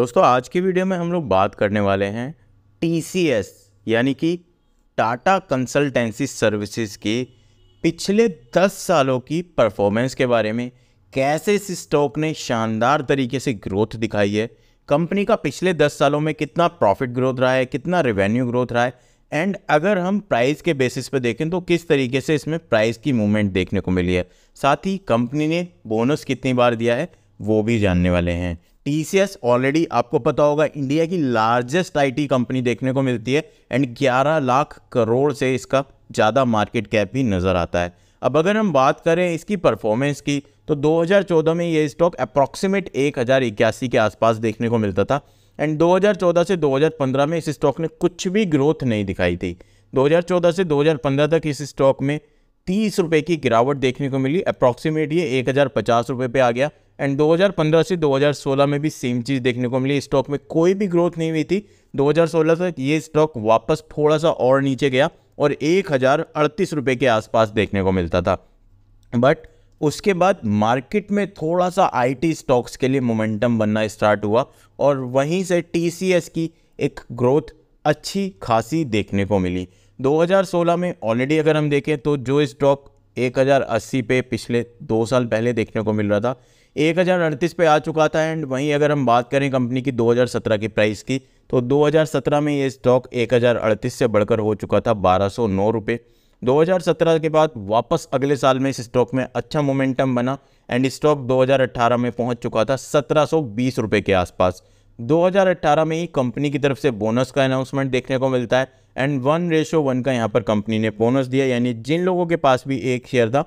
दोस्तों आज की वीडियो में हम लोग बात करने वाले हैं टी यानी कि टाटा कंसल्टेंसी सर्विसेज की पिछले 10 सालों की परफॉर्मेंस के बारे में कैसे इस स्टॉक ने शानदार तरीके से ग्रोथ दिखाई है कंपनी का पिछले 10 सालों में कितना प्रॉफिट ग्रोथ रहा है कितना रेवेन्यू ग्रोथ रहा है एंड अगर हम प्राइस के बेसिस पर देखें तो किस तरीके से इसमें प्राइस की मूवमेंट देखने को मिली है साथ ही कंपनी ने बोनस कितनी बार दिया है वो भी जानने वाले हैं टीसीएस ऑलरेडी आपको पता होगा इंडिया की लार्जेस्ट आईटी कंपनी देखने को मिलती है एंड 11 लाख करोड़ से इसका ज़्यादा मार्केट कैप भी नज़र आता है अब अगर हम बात करें इसकी परफॉर्मेंस की तो 2014 में ये स्टॉक अप्रॉक्सीमेट एक के आसपास देखने को मिलता था एंड 2014 से 2015 में इस स्टॉक ने कुछ भी ग्रोथ नहीं दिखाई थी 2014 से 2015 तक इस स्टॉक में तीस रुपये की गिरावट देखने को मिली अप्रॉक्सीमेट ये एक हज़ार पचास रुपये पे आ गया एंड 2015 से 2016 में भी सेम चीज़ देखने को मिली स्टॉक में कोई भी ग्रोथ नहीं हुई थी 2016 तक ये स्टॉक वापस थोड़ा सा और नीचे गया और एक हज़ार अड़तीस रुपये के आसपास देखने को मिलता था बट उसके बाद मार्केट में थोड़ा सा आईटी स्टॉक्स के लिए मोमेंटम बनना स्टार्ट हुआ और वहीं से टीसीएस की एक ग्रोथ अच्छी खासी देखने को मिली 2016 में ऑलरेडी अगर हम देखें तो जो स्टॉक 1080 पे पिछले दो साल पहले देखने को मिल रहा था एक हज़ार अड़तीस पे आ चुका था एंड वहीं अगर हम बात करें कंपनी की 2017 की प्राइस की तो 2017 में ये स्टॉक एक हज़ार अड़तीस से बढ़कर हो चुका था बारह सौ नौ रुपये दो के बाद वापस अगले साल में इस स्टॉक में अच्छा मोमेंटम बना एंड स्टॉक 2018 में पहुंच चुका था सत्रह रुपए के आसपास 2018 में ही कंपनी की तरफ से बोनस का अनाउंसमेंट देखने को मिलता है एंड वन रेशो वन का यहाँ पर कंपनी ने बोनस दिया यानी जिन लोगों के पास भी एक शेयर था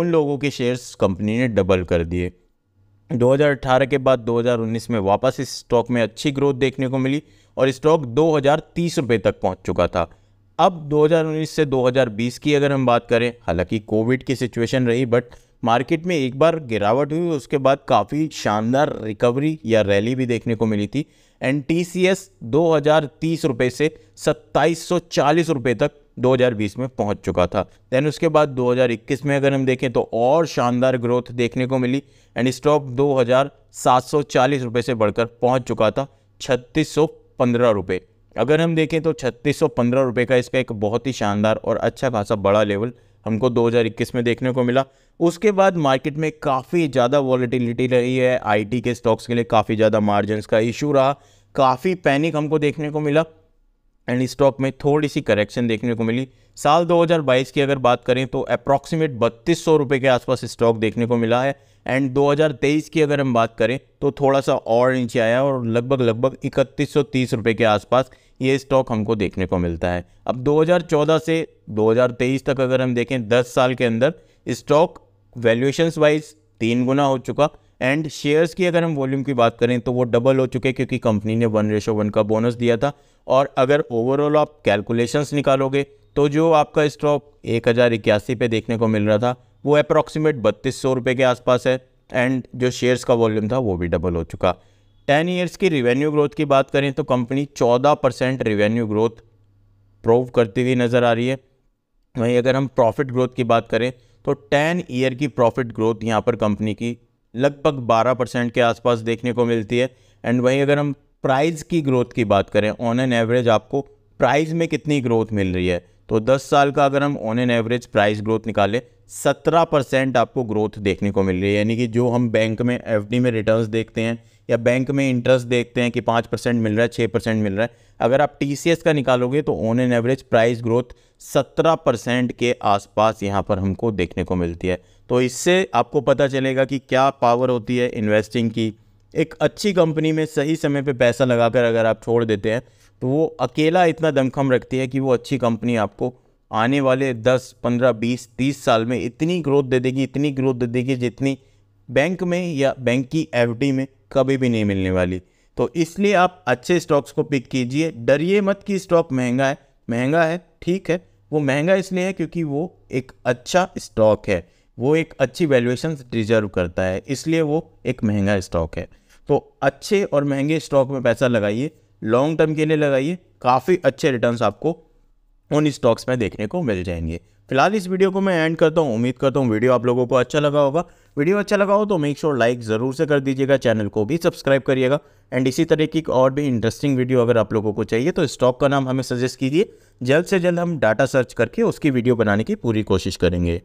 उन लोगों के शेयर्स कंपनी ने डबल कर दिए 2018 के बाद 2019 में वापस इस स्टॉक में अच्छी ग्रोथ देखने को मिली और स्टॉक दो हज़ार रुपये तक पहुंच चुका था अब 2019 से 2020 की अगर हम बात करें हालांकि कोविड की सिचुएशन रही बट मार्केट में एक बार गिरावट हुई उसके बाद काफ़ी शानदार रिकवरी या रैली भी देखने को मिली थी एंड टी सी एस दो से सत्ताईस सौ तक 2020 में पहुंच चुका था देन उसके बाद 2021 में अगर हम देखें तो और शानदार ग्रोथ देखने को मिली एंड स्टॉक दो रुपए से बढ़कर पहुंच चुका था छत्तीस रुपए अगर हम देखें तो छत्तीस रुपए का इसका एक बहुत ही शानदार और अच्छा खासा बड़ा लेवल हमको 2021 में देखने को मिला उसके बाद मार्केट में काफ़ी ज़्यादा वॉलीटिलिटी रही है आई के स्टॉक्स के लिए काफ़ी ज़्यादा मार्जिन का इशू रहा काफ़ी पैनिक हमको देखने को मिला एंड स्टॉक में थोड़ी सी करेक्शन देखने को मिली साल 2022 की अगर बात करें तो अप्रॉक्सीमेट बत्तीस सौ रुपये के आसपास स्टॉक देखने को मिला है एंड 2023 की अगर हम बात करें तो थोड़ा सा और नीचे आया और लगभग लगभग इकतीस सौ तीस रुपये के आसपास ये स्टॉक हमको देखने को मिलता है अब 2014 से 2023 तक अगर हम देखें 10 साल के अंदर स्टॉक वैल्यूएशंस वाइज तीन गुना हो चुका एंड शेयर्स की अगर हम वॉल्यूम की बात करें तो वो डबल हो चुके क्योंकि कंपनी ने वन रेशो वन का बोनस दिया था और अगर ओवरऑल आप कैलकुलेशंस निकालोगे तो जो आपका स्टॉक एक हज़ार इक्यासी पे देखने को मिल रहा था वो अप्रॉक्सीमेट बत्तीस सौ रुपये के आसपास है एंड जो शेयर्स का वॉल्यूम था वो भी डबल हो चुका टेन ईयर्स की रिवेन्यू ग्रोथ की बात करें तो कंपनी चौदह परसेंट रिवेन्यू ग्रोथ प्रूव करती हुई नज़र आ रही है वहीं अगर हम प्रॉफिट ग्रोथ की बात करें तो टेन ईयर की प्रॉफिट ग्रोथ यहाँ पर कंपनी की लगभग 12 परसेंट के आसपास देखने को मिलती है एंड वहीं अगर हम प्राइज़ की ग्रोथ की बात करें ऑन एन एवरेज आपको प्राइज़ में कितनी ग्रोथ मिल रही है तो 10 साल का अगर हम on an average price growth निकालें 17 परसेंट आपको ग्रोथ देखने को मिल रही है यानी कि जो हम बैंक में एफ में रिटर्न देखते हैं या बैंक में इंटरेस्ट देखते हैं कि पाँच परसेंट मिल रहा है छः परसेंट मिल रहा है अगर आप टी का निकालोगे तो on an average price growth सत्रह परसेंट के आसपास यहाँ पर हमको देखने को मिलती है तो इससे आपको पता चलेगा कि क्या पावर होती है इन्वेस्टिंग की एक अच्छी कंपनी में सही समय पर पैसा लगाकर अगर आप छोड़ देते हैं तो वो अकेला इतना दमखम रखती है कि वो अच्छी कंपनी आपको आने वाले 10, 15, 20, 30 साल में इतनी ग्रोथ दे देगी इतनी ग्रोथ दे देगी जितनी बैंक में या बैंक की एफडी में कभी भी नहीं मिलने वाली तो इसलिए आप अच्छे स्टॉक्स को पिक कीजिए डरिए मत कि स्टॉक महंगा है महंगा है ठीक है वो महंगा इसलिए है क्योंकि वो एक अच्छा स्टॉक है वो एक अच्छी वैल्यूएशन डिजर्व करता है इसलिए वो एक महंगा स्टॉक है तो अच्छे और महंगे स्टॉक में पैसा लगाइए लॉन्ग टर्म के लिए लगाइए काफ़ी अच्छे रिटर्न्स आपको उन स्टॉक्स में देखने को मिल जाएंगे फिलहाल इस वीडियो को मैं एंड करता हूँ उम्मीद करता हूँ वीडियो आप लोगों को अच्छा लगा होगा वीडियो अच्छा लगा हो तो मेक श्योर लाइक ज़रूर से कर दीजिएगा चैनल को भी सब्सक्राइब करिएगा एंड इसी तरह की और भी इंटरेस्टिंग वीडियो अगर आप लोगों को चाहिए तो स्टॉक का नाम हमें सजेस्ट कीजिए जल्द से जल्द हम डाटा सर्च करके उसकी वीडियो बनाने की पूरी कोशिश करेंगे